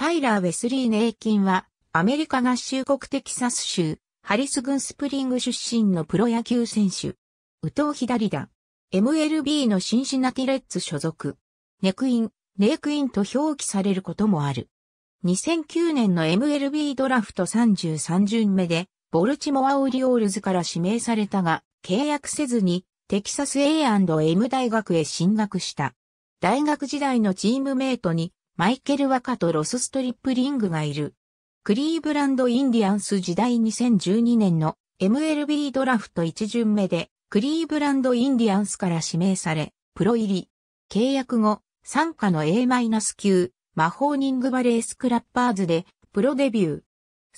タイラー・ウェスリー・ネイキンは、アメリカ合衆国テキサス州、ハリス郡スプリング出身のプロ野球選手。宇藤左打。MLB のシンシナティレッツ所属。ネクイン、ネイクインと表記されることもある。2009年の MLB ドラフト33巡目で、ボルチモア・オリオールズから指名されたが、契約せずに、テキサス A&M 大学へ進学した。大学時代のチームメイトに、マイケル・ワカとロス・ストリップリングがいる。クリーブランド・インディアンス時代2012年の MLB ドラフト1巡目でクリーブランド・インディアンスから指名され、プロ入り。契約後、参加の A- 9マホーニングバレースクラッパーズで、プロデビュ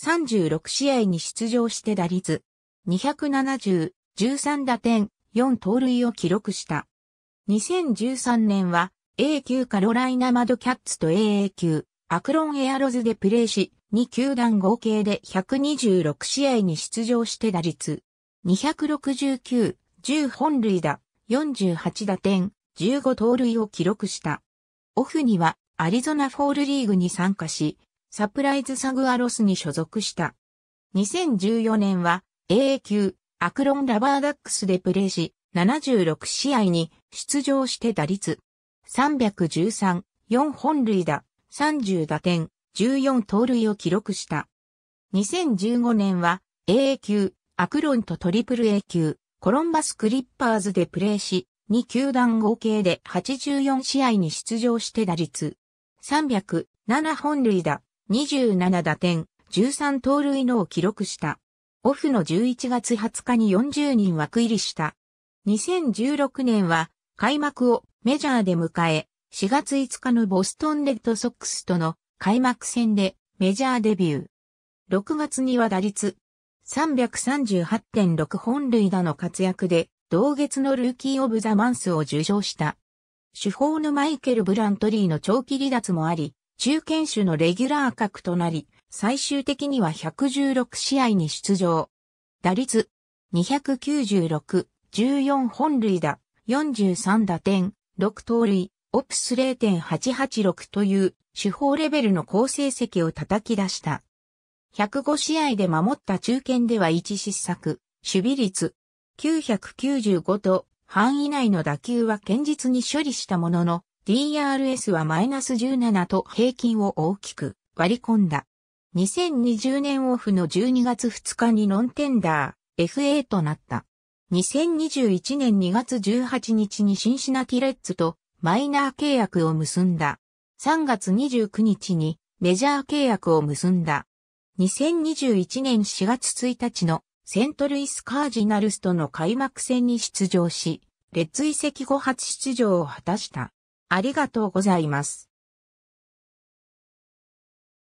ー。36試合に出場して打率、270、13打点、4盗塁を記録した。2013年は、A 級カロライナマドキャッツと AA 級アクロンエアロズでプレーし、2球団合計で126試合に出場して打率269、10本塁打、48打点、15盗塁を記録した。オフにはアリゾナフォールリーグに参加し、サプライズサグアロスに所属した。2014年は AA 級アクロンラバーダックスでプレーし、76試合に出場して打率313、4本塁打、30打点、14盗塁を記録した。2015年は AA 級、アクロンとトリプル A 級、コロンバスクリッパーズでプレーし、2球団合計で84試合に出場して打率。307本塁打、27打点、13盗塁のを記録した。オフの11月20日に40人枠入りした。2016年は開幕をメジャーで迎え、4月5日のボストンレッドソックスとの開幕戦でメジャーデビュー。6月には打率338.6本塁打の活躍で、同月のルーキー・オブ・ザ・マンスを受賞した。主砲のマイケル・ブラントリーの長期離脱もあり、中堅手のレギュラー格となり、最終的には116試合に出場。打率296、14本塁打、43打点、6盗塁、オプス0.886という手法レベルの好成績を叩き出した。105試合で守った中堅では1失策、守備率995と範囲内の打球は堅実に処理したものの、DRS はマイナス17と平均を大きく割り込んだ。2020年オフの12月2日にノンテンダー、FA となった。2021年2月18日にシンシナティレッツとマイナー契約を結んだ。3月29日にメジャー契約を結んだ。2021年4月1日のセントルイスカージナルスとの開幕戦に出場し、列移籍後初出場を果たした。ありがとうございます。